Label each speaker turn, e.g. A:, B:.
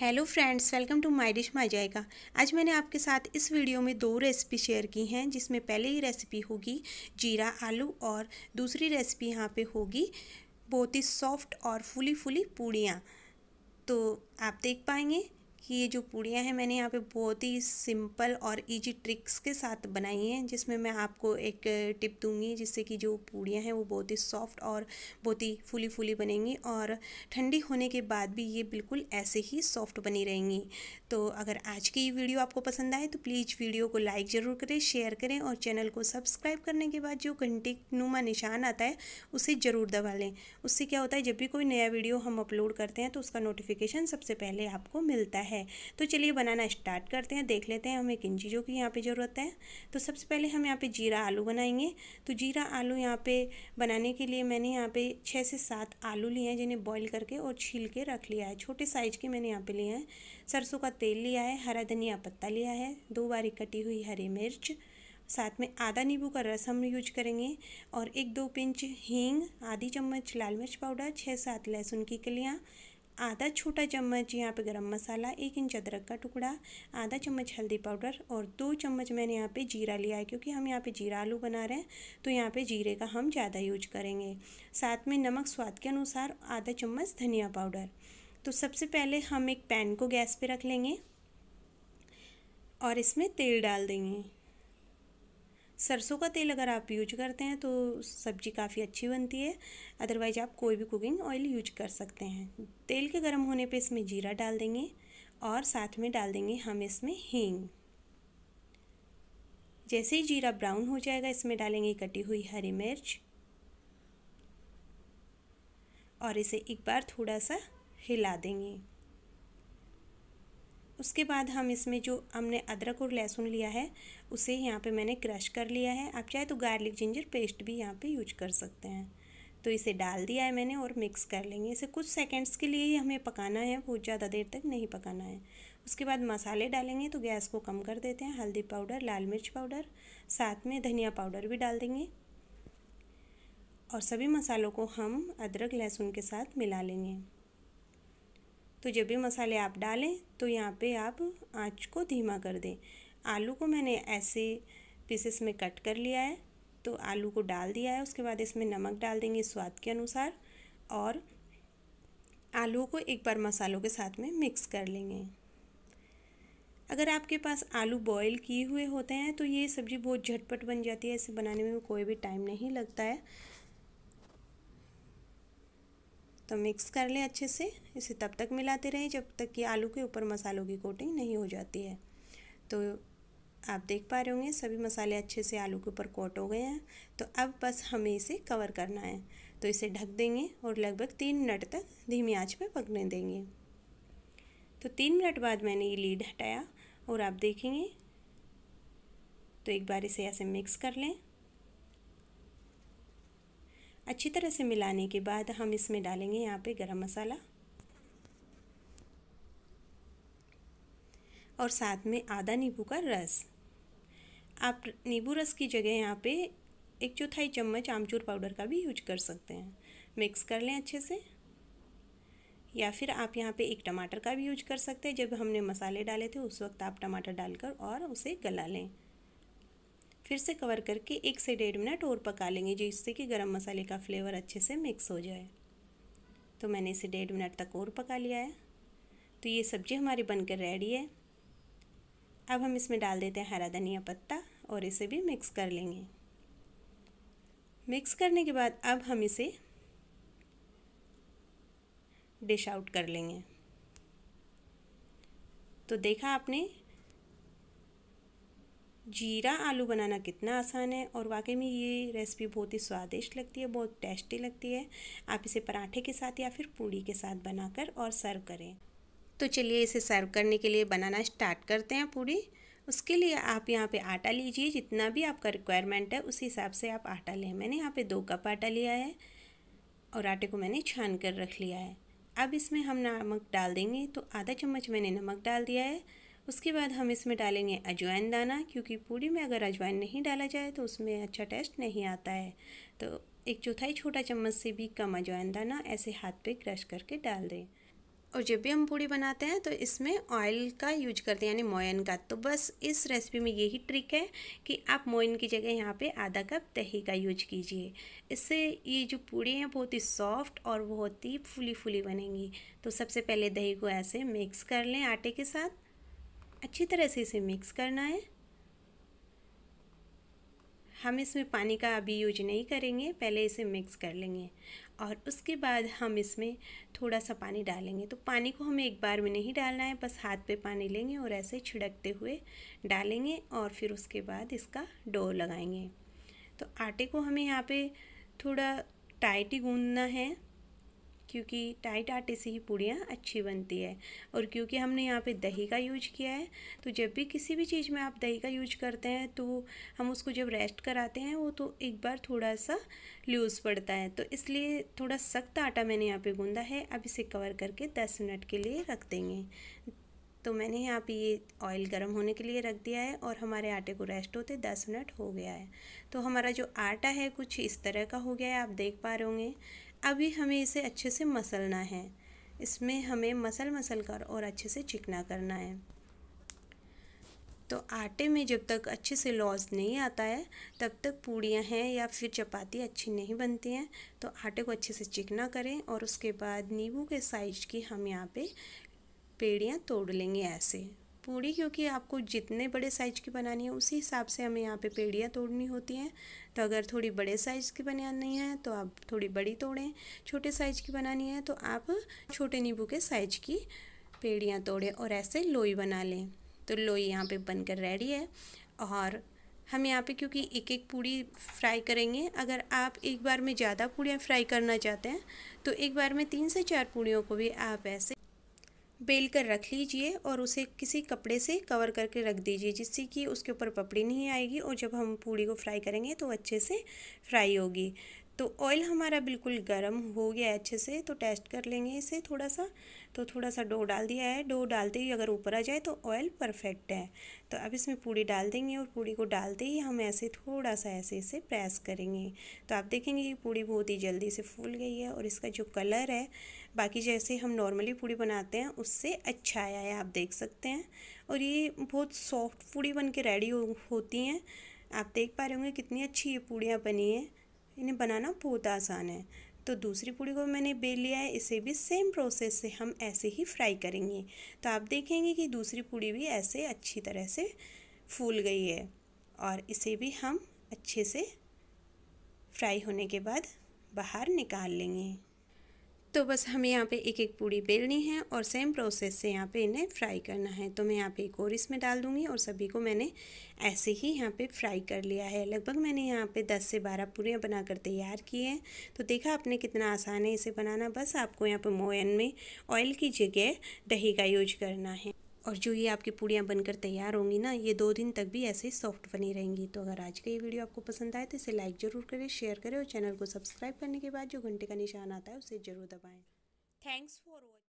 A: hello friends welcome to my dish my जाएगा आज मैंने आपके साथ इस वीडियो में दो रेसिपी शेयर की हैं जिसमें पहले ही रेसिपी होगी जीरा आलू और दूसरी रेसिपी यहाँ पे होगी बहुत ही सॉफ्ट और फुली फुली पूड़ियाँ तो आप देख पाएंगे कि ये जो पूड़ियाँ हैं मैंने यहाँ पे बहुत ही सिंपल और इजी ट्रिक्स के साथ बनाई हैं जिसमें मैं आपको एक टिप दूंगी जिससे कि जो पूड़ियाँ हैं वो बहुत ही सॉफ्ट और बहुत ही फूली फूली बनेंगी और ठंडी होने के बाद भी ये बिल्कुल ऐसे ही सॉफ्ट बनी रहेंगी तो अगर आज की ये वीडियो आपको पसंद आए तो प्लीज़ वीडियो को लाइक ज़रूर करें शेयर करें और चैनल को सब्सक्राइब करने के बाद जो घंटे नुमा निशान आता है उसे ज़रूर दबा लें उससे क्या होता है जब भी कोई नया वीडियो हम अपलोड करते हैं तो उसका नोटिफिकेशन सबसे पहले आपको मिलता है है तो चलिए बनाना स्टार्ट करते हैं देख लेते हैं हमें किन चीज़ों की यहाँ पे ज़रूरत है तो सबसे पहले हम यहाँ पे जीरा आलू बनाएंगे तो जीरा आलू यहाँ पे बनाने के लिए मैंने यहाँ पे छः से सात आलू लिए हैं जिन्हें बॉईल करके और छील के रख लिया है छोटे साइज के मैंने यहाँ पर लिए हैं सरसों का तेल लिया है हरा धनिया पत्ता लिया है दो बारी कटी हुई हरी मिर्च साथ में आधा नींबू का रस हम यूज करेंगे और एक दो पिंच हींग आधी चम्मच लाल मिर्च पाउडर छः सात लहसुन की कलियाँ आधा छोटा चम्मच यहाँ पे गरम मसाला एक इंच अदरक का टुकड़ा आधा चम्मच हल्दी पाउडर और दो चम्मच मैंने यहाँ पे जीरा लिया है क्योंकि हम यहाँ पे जीरा आलू बना रहे हैं तो यहाँ पे जीरे का हम ज़्यादा यूज करेंगे साथ में नमक स्वाद के अनुसार आधा चम्मच धनिया पाउडर तो सबसे पहले हम एक पैन को गैस पर रख लेंगे और इसमें तेल डाल देंगे सरसों का तेल अगर आप यूज करते हैं तो सब्ज़ी काफ़ी अच्छी बनती है अदरवाइज आप कोई भी कुकिंग ऑयल यूज कर सकते हैं तेल के गर्म होने पे इसमें जीरा डाल देंगे और साथ में डाल देंगे हम इसमें हींग जैसे ही जीरा ब्राउन हो जाएगा इसमें डालेंगे कटी हुई हरी मिर्च और इसे एक बार थोड़ा सा हिला देंगे उसके बाद हम इसमें जो हमने अदरक और लहसुन लिया है उसे यहाँ पे मैंने क्रश कर लिया है आप चाहे तो गार्लिक जिंजर पेस्ट भी यहाँ पे यूज कर सकते हैं तो इसे डाल दिया है मैंने और मिक्स कर लेंगे इसे कुछ सेकेंड्स के लिए ही हमें पकाना है बहुत ज़्यादा देर तक नहीं पकाना है उसके बाद मसाले डालेंगे तो गैस को कम कर देते हैं हल्दी पाउडर लाल मिर्च पाउडर साथ में धनिया पाउडर भी डाल देंगे और सभी मसालों को हम अदरक लहसुन के साथ मिला लेंगे तो जब भी मसाले आप डालें तो यहाँ पे आप आँच को धीमा कर दें आलू को मैंने ऐसे पीसेस में कट कर लिया है तो आलू को डाल दिया है उसके बाद इसमें नमक डाल देंगे स्वाद के अनुसार और आलू को एक बार मसालों के साथ में मिक्स कर लेंगे अगर आपके पास आलू बॉईल किए हुए होते हैं तो ये सब्ज़ी बहुत झटपट बन जाती है इसे बनाने में कोई भी टाइम नहीं लगता है तो मिक्स कर लें अच्छे से इसे तब तक मिलाते रहें जब तक कि आलू के ऊपर मसालों की कोटिंग नहीं हो जाती है तो आप देख पा रहे होंगे सभी मसाले अच्छे से आलू के ऊपर कोट हो गए हैं तो अब बस हमें इसे कवर करना है तो इसे ढक देंगे और लगभग तीन मिनट तक धीमी आँच पर पकने देंगे तो तीन मिनट बाद मैंने ये लीड हटाया और आप देखेंगे तो एक बार इसे ऐसे मिक्स कर लें अच्छी तरह से मिलाने के बाद हम इसमें डालेंगे यहाँ पे गरम मसाला और साथ में आधा नींबू का रस आप नींबू रस की जगह यहाँ पे एक चौथाई चम्मच आमचूर पाउडर का भी यूज कर सकते हैं मिक्स कर लें अच्छे से या फिर आप यहाँ पे एक टमाटर का भी यूज कर सकते हैं जब हमने मसाले डाले थे उस वक्त आप टमाटर डालकर और उसे गला लें फिर से कवर करके एक से डेढ़ मिनट और पका लेंगे जिससे कि गरम मसाले का फ्लेवर अच्छे से मिक्स हो जाए तो मैंने इसे डेढ़ मिनट तक और पका लिया है तो ये सब्ज़ी हमारी बनकर रेडी है अब हम इसमें डाल देते हैं हरा धनिया पत्ता और इसे भी मिक्स कर लेंगे मिक्स करने के बाद अब हम इसे डिश आउट कर लेंगे तो देखा आपने जीरा आलू बनाना कितना आसान है और वाकई में ये रेसिपी बहुत ही स्वादिष्ट लगती है बहुत टेस्टी लगती है आप इसे पराठे के साथ या फिर पूड़ी के साथ बनाकर और सर्व करें तो चलिए इसे सर्व करने के लिए बनाना स्टार्ट करते हैं पूड़ी उसके लिए आप यहाँ पे आटा लीजिए जितना भी आपका रिक्वायरमेंट है उस हिसाब से आप आटा लें मैंने यहाँ पे दो कप आटा लिया है और आटे को मैंने छान कर रख लिया है अब इसमें हम नमक डाल देंगे तो आधा चम्मच मैंने नमक डाल दिया है उसके बाद हम इसमें डालेंगे अजवाइन दाना क्योंकि पूड़ी में अगर अजवाइन नहीं डाला जाए तो उसमें अच्छा टेस्ट नहीं आता है तो एक चौथाई छोटा चम्मच से भी कम अजवाइन दाना ऐसे हाथ पे क्रश करके डाल दें और जब भी हम पूड़ी बनाते हैं तो इसमें ऑयल का यूज करते हैं यानी मोयन का तो बस इस रेसिपी में यही ट्रिक है कि आप मोयन की जगह यहाँ पे आधा कप दही का यूज कीजिए इससे ये जो पूड़ी हैं बहुत ही सॉफ्ट और बहुत ही फूली फूली बनेंगी तो सबसे पहले दही को ऐसे मिक्स कर लें आटे के साथ अच्छी तरह से इसे मिक्स करना है हम इसमें पानी का अभी यूज नहीं करेंगे पहले इसे मिक्स कर लेंगे और उसके बाद हम इसमें थोड़ा सा पानी डालेंगे तो पानी को हमें एक बार में नहीं डालना है बस हाथ पे पानी लेंगे और ऐसे छिड़कते हुए डालेंगे और फिर उसके बाद इसका डो लगाएंगे तो आटे को हमें यहाँ पे थोड़ा टाइट ही गूँधना है क्योंकि टाइट आटे से ही पूड़ियाँ अच्छी बनती है और क्योंकि हमने यहाँ पे दही का यूज किया है तो जब भी किसी भी चीज़ में आप दही का यूज करते हैं तो हम उसको जब रेस्ट कराते हैं वो तो एक बार थोड़ा सा लूज़ पड़ता है तो इसलिए थोड़ा सख्त आटा मैंने यहाँ पे गूँधा है अब इसे कवर करके दस मिनट के लिए रख देंगे तो मैंने यहाँ पे ये ऑयल गर्म होने के लिए रख दिया है और हमारे आटे को रेस्ट होते दस मिनट हो गया है तो हमारा जो आटा है कुछ इस तरह का हो गया है आप देख पा रहे होंगे अभी हमें इसे अच्छे से मसलना है इसमें हमें मसल मसल कर और अच्छे से चिकना करना है तो आटे में जब तक अच्छे से लॉस नहीं आता है तब तक पूड़ियाँ हैं या फिर चपाती अच्छी नहीं बनती हैं तो आटे को अच्छे से चिकना करें और उसके बाद नींबू के साइज की हम यहाँ पे पेड़ियाँ तोड़ लेंगे ऐसे पूड़ी क्योंकि आपको जितने बड़े साइज़ की बनानी है उसी हिसाब से हमें यहाँ पे पेड़ियाँ तोड़नी होती हैं तो अगर थोड़ी बड़े साइज़ की बनानी है तो आप थोड़ी बड़ी तोड़ें छोटे साइज़ की बनानी है तो आप छोटे नींबू के साइज़ की पेड़ियाँ तोड़ें और ऐसे लोई बना लें तो लोई यहाँ पे बनकर रेडी है और हम यहाँ पे क्योंकि एक एक पूड़ी फ्राई करेंगे अगर आप एक बार में ज़्यादा पूड़ियाँ फ्राई करना चाहते हैं तो एक बार में तीन से चार पूड़ियों को भी आप ऐसे बेल कर रख लीजिए और उसे किसी कपड़े से कवर करके रख दीजिए जिससे कि उसके ऊपर पपड़ी नहीं आएगी और जब हम पूड़ी को फ्राई करेंगे तो अच्छे से फ्राई होगी तो ऑयल हमारा बिल्कुल गर्म हो गया है अच्छे से तो टेस्ट कर लेंगे इसे थोड़ा सा तो थोड़ा सा डो डाल दिया है डो डालते ही अगर ऊपर आ जाए तो ऑयल परफेक्ट है तो अब इसमें पूड़ी डाल देंगे और पूड़ी को डालते ही हम ऐसे थोड़ा सा ऐसे इसे प्रेस करेंगे तो आप देखेंगे ये पूड़ी बहुत ही जल्दी से फूल गई है और इसका जो कलर है बाकी जैसे हम नॉर्मली पूड़ी बनाते हैं उससे अच्छा आया है आप देख सकते हैं और ये बहुत सॉफ्ट पूड़ी बन के रेडी हो, होती हैं आप देख पा रहे होंगे कितनी अच्छी ये पूड़ियाँ बनी हैं इन्हें बनाना बहुत आसान है तो दूसरी पूड़ी को मैंने बेल लिया है इसे भी सेम प्रोसेस से हम ऐसे ही फ्राई करेंगे तो आप देखेंगे कि दूसरी पूड़ी भी ऐसे अच्छी तरह से फूल गई है और इसे भी हम अच्छे से फ्राई होने के बाद बाहर निकाल लेंगे तो बस हमें यहाँ पे एक एक पूड़ी बेलनी है और सेम प्रोसेस से यहाँ पे इन्हें फ्राई करना है तो मैं यहाँ पे एक और इसमें डाल दूँगी और सभी को मैंने ऐसे ही यहाँ पे फ्राई कर लिया है लगभग मैंने यहाँ पे 10 से 12 पूड़ियाँ बनाकर तैयार की हैं तो देखा आपने कितना आसान है इसे बनाना बस आपको यहाँ पे मोयन में ऑयल की जगह दही का यूज करना है और जो ये आपकी पूड़ियाँ बनकर तैयार होंगी ना ये दो दिन तक भी ऐसे ही सॉफ्ट बनी रहेंगी तो अगर आज का ये वीडियो आपको पसंद आए तो इसे लाइक ज़रूर करें शेयर करें और चैनल को सब्सक्राइब करने के बाद जो घंटे का निशान आता है उसे ज़रूर दबाएँ थैंक्स फॉर वॉचिंग